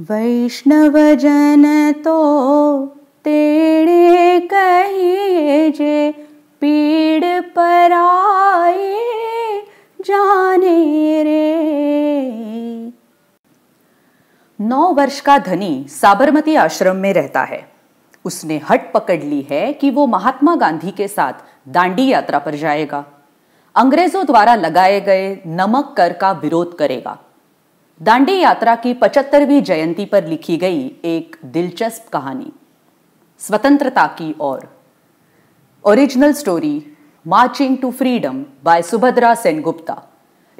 वैष्णव जन तो तेरे कहिए जे पीड़ पर आए जाने रे नौ वर्ष का धनी साबरमती आश्रम में रहता है उसने हट पकड़ ली है कि वो महात्मा गांधी के साथ दांडी यात्रा पर जाएगा अंग्रेजों द्वारा लगाए गए नमक कर का विरोध करेगा दांडी यात्रा की पचहत्तरवीं जयंती पर लिखी गई एक दिलचस्प कहानी स्वतंत्रता की ओर original story marching to freedom by Subhadra Sengupta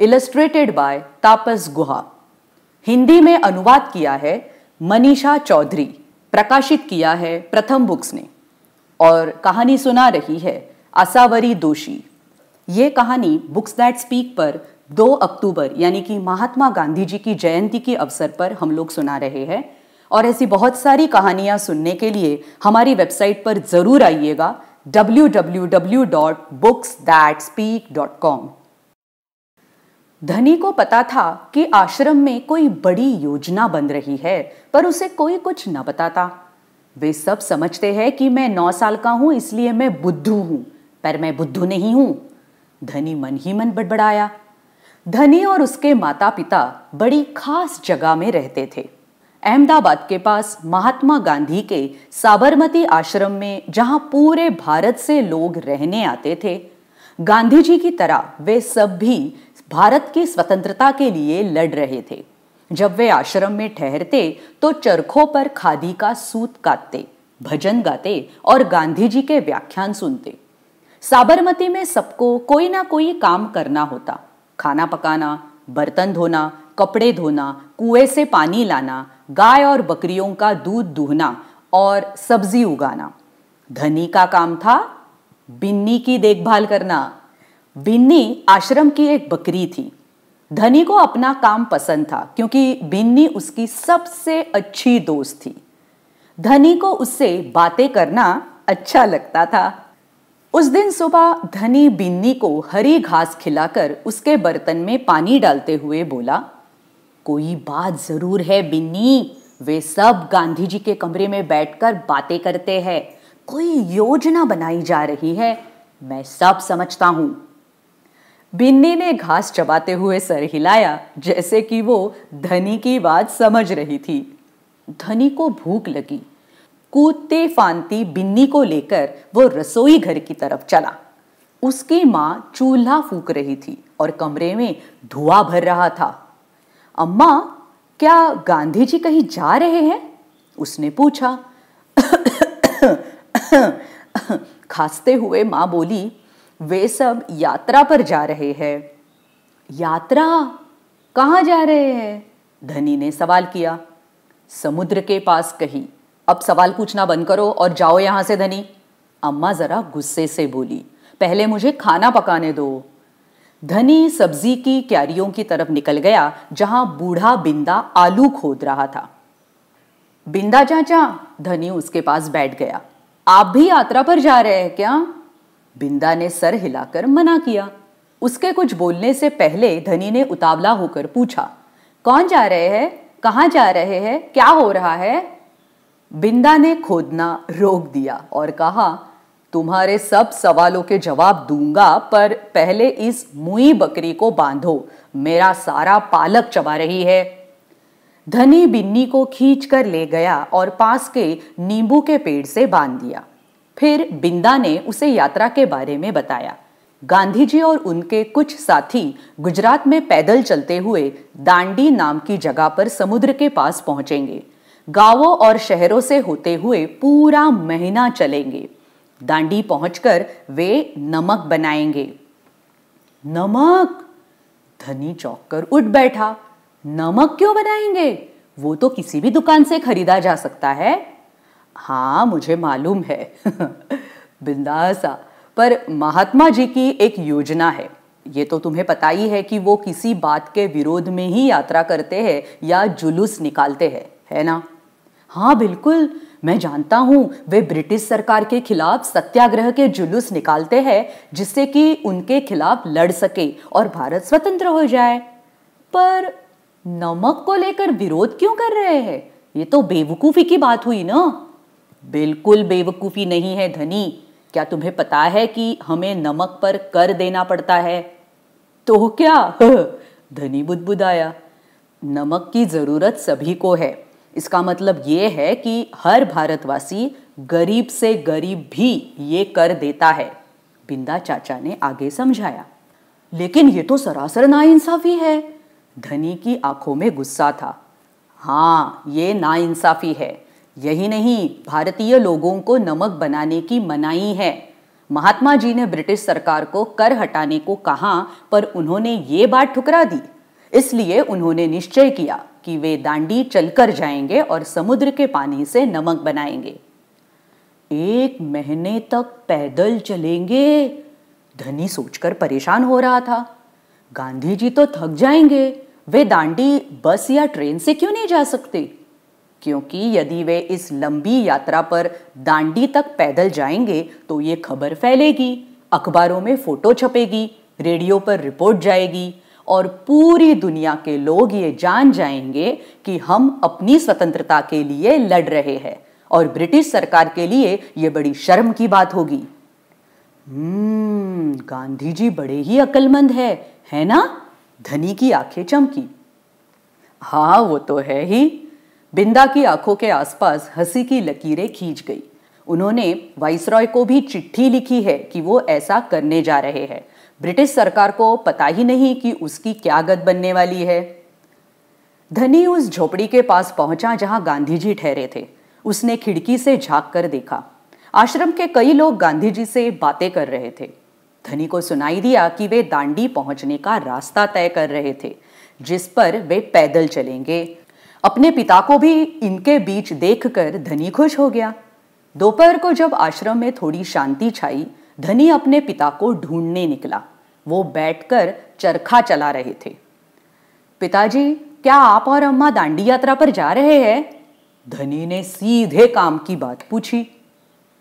illustrated by Tapas Guha Hindi में अनुवाद किया है मनीषा चौधरी प्रकाशित किया है प्रथम बुक्स ने और कहानी सुना रही है आसावरी दोषी ये कहानी बुक्स दैट स्पीक पर 2 अक्टूबर यानी कि महात्मा गांधी जी की जयंती के अवसर पर हम लोग सुना रहे हैं और ऐसी बहुत सारी कहानियाँ सुनने के लिए हमारी वेबसाइट पर ज़रूर आइएगा www.books.speak.com धनी को पता था कि आश्रम में कोई बड़ी योजना बन रही है पर उसे कोई कुछ न बताता वे सब समझते हैं कि मैं नौ साल का हूं इसलिए मैं बुद्धू हूं पर मैं बुद्धू नहीं हूं धनी मन ही मन बड़बड़ाया धनी और उसके माता पिता बड़ी खास जगह में रहते थे अहमदाबाद के पास महात्मा गांधी के साबरमती आश्रम में जहां पूरे भारत से लोग रहने आते थे गांधी जी की तरह वे सब भी भारत की स्वतंत्रता के लिए लड़ रहे थे जब वे आश्रम में ठहरते तो चरखों पर खादी का सूत काटते भजन गाते और गांधी जी के व्याख्यान सुनते साबरमती में सबको कोई ना कोई काम करना होता खाना पकाना बर्तन धोना कपड़े धोना कुएं से पानी लाना गाय और बकरियों का दूध दूहना और सब्जी उगाना धनी का काम था बिन्नी की देखभाल करना बिन्नी आश्रम की एक बकरी थी धनी को अपना काम पसंद था क्योंकि बिन्नी उसकी सबसे अच्छी दोस्त थी धनी को उससे बातें करना अच्छा लगता था उस दिन सुबह धनी बिन्नी को हरी घास खिलाकर उसके बर्तन में पानी डालते हुए बोला कोई बात जरूर है बिन्नी वे सब गांधी जी के कमरे में बैठकर बातें करते हैं कोई योजना बनाई जा रही है मैं सब समझता हूँ बिन्नी ने घास चबाते हुए सर हिलाया जैसे कि वो धनी की बात समझ रही थी धनी को भूख लगी कूदते फांती बिन्नी को लेकर वो रसोई घर की तरफ चला उसकी माँ चूल्हा फूक रही थी और कमरे में धुआं भर रहा था अम्मा क्या गांधी जी कहीं जा रहे हैं उसने पूछा खासते हुए माँ बोली वे सब यात्रा पर जा रहे हैं यात्रा कहाँ जा रहे हैं धनी ने सवाल किया समुद्र के पास कहीं अब सवाल पूछना बंद करो और जाओ यहां से धनी अम्मा जरा गुस्से से बोली पहले मुझे खाना पकाने दो धनी सब्जी की क्यारियों की तरफ निकल गया जहां बूढ़ा बिंदा आलू खोद रहा था बिंदा चाचा धनी उसके पास बैठ गया आप भी यात्रा पर जा रहे हैं क्या बिंदा ने सर हिलाकर मना किया उसके कुछ बोलने से पहले धनी ने उतावला होकर पूछा कौन जा रहे हैं कहाँ जा रहे हैं क्या हो रहा है बिंदा ने खोदना रोक दिया और कहा तुम्हारे सब सवालों के जवाब दूंगा पर पहले इस मुई बकरी को बांधो मेरा सारा पालक चबा रही है धनी बिन्नी को खींच कर ले गया और पास के नींबू के पेड़ से बांध दिया फिर बिंदा ने उसे यात्रा के बारे में बताया गांधी जी और उनके कुछ साथी गुजरात में पैदल चलते हुए दांडी नाम की जगह पर समुद्र के पास पहुंचेंगे गांवों और शहरों से होते हुए पूरा महीना चलेंगे दांडी पहुंचकर वे नमक बनाएंगे नमक धनी चौक कर उठ बैठा नमक क्यों बनाएंगे वो तो किसी भी दुकान से खरीदा जा सकता है हाँ मुझे मालूम है बिंदासा पर महात्मा जी की एक योजना है ये तो तुम्हें पता ही है कि वो किसी बात के विरोध में ही यात्रा करते हैं या जुलूस निकालते हैं है ना हाँ बिल्कुल मैं जानता हूँ वे ब्रिटिश सरकार के खिलाफ सत्याग्रह के जुलूस निकालते हैं जिससे कि उनके खिलाफ लड़ सके और भारत स्वतंत्र हो जाए पर नमक को लेकर विरोध क्यों कर रहे हैं ये तो बेवकूफ़ी की बात हुई ना बिल्कुल बेवकूफ़ी नहीं है धनी क्या तुम्हें पता है कि हमें नमक पर कर देना पड़ता है तो क्या धनी बुदबुदाया नमक की ज़रूरत सभी को है इसका मतलब ये है कि हर भारतवासी गरीब से गरीब भी ये कर देता है बिंदा चाचा ने आगे समझाया लेकिन ये तो सरासर नाइंसाफी है धनी की आंखों में गुस्सा था हाँ ये नाइंसाफी है यही नहीं भारतीय लोगों को नमक बनाने की मनाही है महात्मा जी ने ब्रिटिश सरकार को कर हटाने को कहा पर उन्होंने ये बात ठुकरा दी इसलिए उन्होंने निश्चय किया कि वे दांडी चलकर जाएंगे और समुद्र के पानी से नमक बनाएंगे एक महीने तक पैदल चलेंगे धनी सोचकर परेशान हो रहा था गांधी जी तो थक जाएंगे वे दांडी बस या ट्रेन से क्यों नहीं जा सकते क्योंकि यदि वे इस लंबी यात्रा पर दांडी तक पैदल जाएंगे तो ये खबर फैलेगी अखबारों में फोटो छपेगी रेडियो पर रिपोर्ट जाएगी और पूरी दुनिया के लोग ये जान जाएंगे कि हम अपनी स्वतंत्रता के लिए लड़ रहे हैं और ब्रिटिश सरकार के लिए ये बड़ी शर्म की बात होगी हम्म गांधी जी बड़े ही अक्लमंद है है ना धनी की आंखें चमकी हाँ वो तो है ही बिंदा की आंखों के आसपास हंसी की लकीरें खींच गई उन्होंने वाइसरॉय को भी चिट्ठी लिखी है कि वो ऐसा करने जा रहे हैं ब्रिटिश सरकार को पता ही नहीं कि उसकी क्या गत बनने वाली है धनी उस झोपड़ी के पास पहुंचा जहां गांधी जी ठहरे थे उसने खिड़की से झांक कर देखा आश्रम के कई लोग गांधी जी से बातें कर रहे थे धनी को सुनाई दिया कि वे दांडी पहुंचने का रास्ता तय कर रहे थे जिस पर वे पैदल चलेंगे अपने पिता को भी इनके बीच देखकर धनी खुश हो गया दोपहर को जब आश्रम में थोड़ी शांति छाई धनी अपने पिता को ढूंढने निकला वो बैठकर चरखा चला रहे थे पिताजी क्या आप और अम्मा दांडी यात्रा पर जा रहे हैं धनी ने सीधे काम की बात पूछी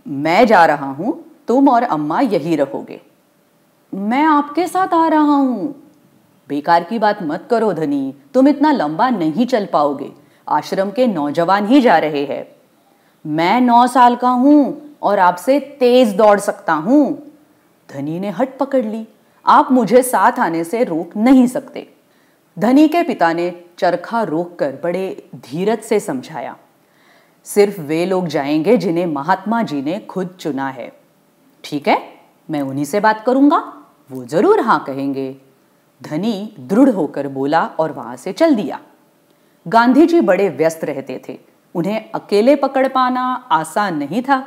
मैं जा रहा हूं तुम और अम्मा यही रहोगे मैं आपके साथ आ रहा हूं बेकार की बात मत करो धनी तुम इतना लंबा नहीं चल पाओगे आश्रम के नौजवान ही जा रहे हैं मैं नौ साल का हूं और आपसे तेज दौड़ सकता हूं धनी ने हट पकड़ ली आप मुझे साथ आने से रोक नहीं सकते धनी के पिता ने चरखा रोककर बड़े धीरज से समझाया सिर्फ वे लोग जाएंगे जिन्हें महात्मा जी ने खुद चुना है ठीक है मैं उन्हीं से बात करूंगा वो जरूर हाँ कहेंगे धनी दृढ़ होकर बोला और वहां से चल दिया गांधी जी बड़े व्यस्त रहते थे उन्हें अकेले पकड़ पाना आसान नहीं था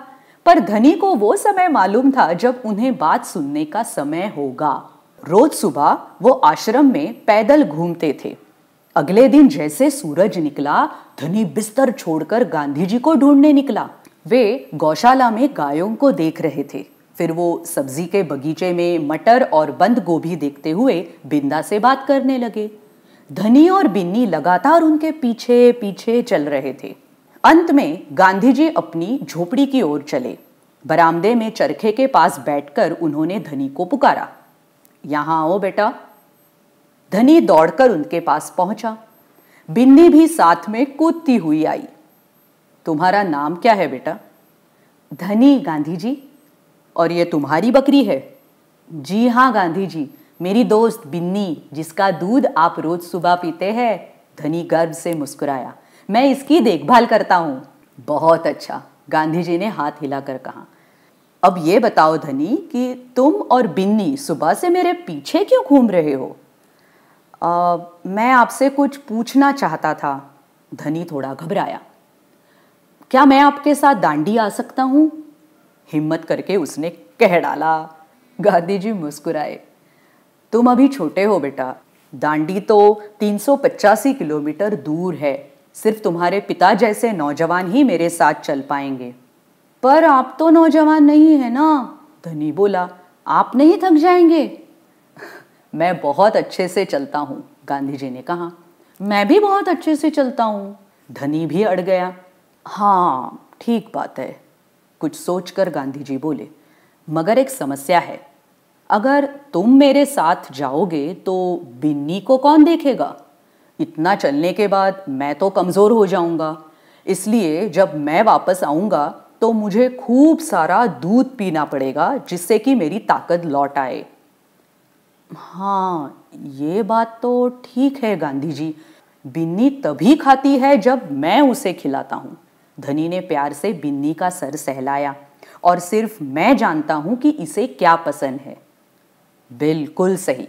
पर धनी को वो समय मालूम था जब उन्हें बात सुनने का समय होगा रोज सुबह वो आश्रम में पैदल घूमते थे अगले दिन जैसे सूरज निकला धनी बिस्तर छोड़कर गांधी जी को ढूंढने निकला वे गौशाला में गायों को देख रहे थे फिर वो सब्जी के बगीचे में मटर और बंद गोभी देखते हुए बिंदा से बात करने लगे धनी और बिन्नी लगातार उनके पीछे पीछे चल रहे थे अंत में गांधी जी अपनी झोपड़ी की ओर चले बरामदे में चरखे के पास बैठकर उन्होंने धनी को पुकारा यहां आओ बेटा धनी दौड़कर उनके पास पहुंचा बिन्नी भी साथ में कूदती हुई आई तुम्हारा नाम क्या है बेटा धनी गांधी जी और ये तुम्हारी बकरी है जी हां गांधी जी मेरी दोस्त बिन्नी जिसका दूध आप रोज सुबह पीते हैं धनी गर्व से मुस्कुराया मैं इसकी देखभाल करता हूं बहुत अच्छा गांधी जी ने हाथ हिलाकर कहा अब ये बताओ धनी कि तुम और बिन्नी सुबह से मेरे पीछे क्यों घूम रहे हो आ, मैं आपसे कुछ पूछना चाहता था धनी थोड़ा घबराया क्या मैं आपके साथ दांडी आ सकता हूं हिम्मत करके उसने कह डाला गांधी जी मुस्कुराए तुम अभी छोटे हो बेटा दांडी तो तीन किलोमीटर दूर है सिर्फ तुम्हारे पिता जैसे नौजवान ही मेरे साथ चल पाएंगे पर आप तो नौजवान नहीं है ना धनी बोला आप नहीं थक जाएंगे मैं बहुत अच्छे से चलता हूँ गांधी जी ने कहा मैं भी बहुत अच्छे से चलता हूँ धनी भी अड़ गया हाँ ठीक बात है कुछ सोचकर गांधी जी बोले मगर एक समस्या है अगर तुम मेरे साथ जाओगे तो बिन्नी को कौन देखेगा इतना चलने के बाद मैं तो कमज़ोर हो जाऊंगा इसलिए जब मैं वापस आऊंगा तो मुझे खूब सारा दूध पीना पड़ेगा जिससे कि मेरी ताकत लौट आए हाँ ये बात तो ठीक है गांधी जी बिन्नी तभी खाती है जब मैं उसे खिलाता हूँ धनी ने प्यार से बिन्नी का सर सहलाया और सिर्फ मैं जानता हूँ कि इसे क्या पसंद है बिल्कुल सही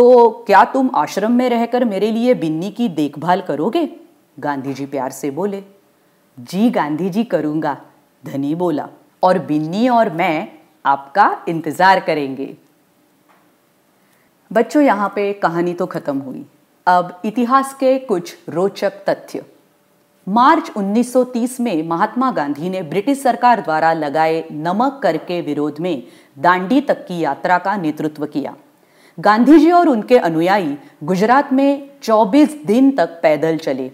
तो क्या तुम आश्रम में रहकर मेरे लिए बिन्नी की देखभाल करोगे गांधी जी प्यार से बोले जी गांधी जी करूंगा धनी बोला और बिन्नी और मैं आपका इंतज़ार करेंगे बच्चों यहां पे कहानी तो ख़त्म हुई अब इतिहास के कुछ रोचक तथ्य मार्च 1930 में महात्मा गांधी ने ब्रिटिश सरकार द्वारा लगाए नमक कर के विरोध में दांडी तक की यात्रा का नेतृत्व किया गांधी जी और उनके अनुयायी गुजरात में 24 दिन तक पैदल चले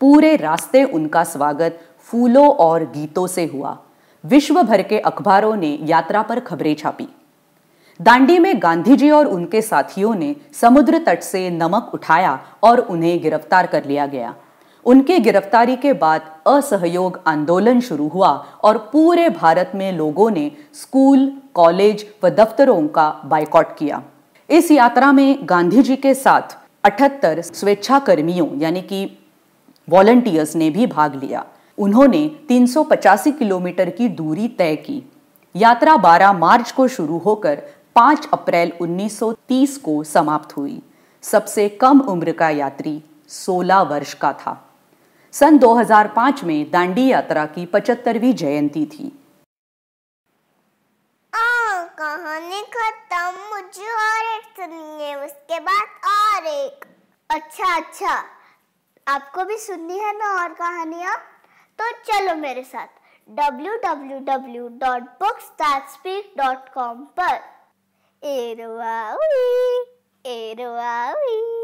पूरे रास्ते उनका स्वागत फूलों और गीतों से हुआ विश्व भर के अखबारों ने यात्रा पर खबरें छापी दांडी में गांधी जी और उनके साथियों ने समुद्र तट से नमक उठाया और उन्हें गिरफ्तार कर लिया गया उनकी गिरफ्तारी के बाद असहयोग आंदोलन शुरू हुआ और पूरे भारत में लोगों ने स्कूल कॉलेज व दफ्तरों का बाइकॉट किया इस यात्रा में गांधी जी के साथ अठहत्तर स्वेच्छा कर्मियों यानी कि वॉलंटियर्स ने भी भाग लिया उन्होंने तीन किलोमीटर की दूरी तय की यात्रा 12 मार्च को शुरू होकर 5 अप्रैल 1930 को समाप्त हुई सबसे कम उम्र का यात्री 16 वर्ष का था सन 2005 में दांडी यात्रा की 75वीं जयंती थी आ, के बाद और एक अच्छा अच्छा आपको भी सुननी है ना और कहानियाँ तो चलो मेरे साथ www.books.speak.com पर एरवाई एरवाई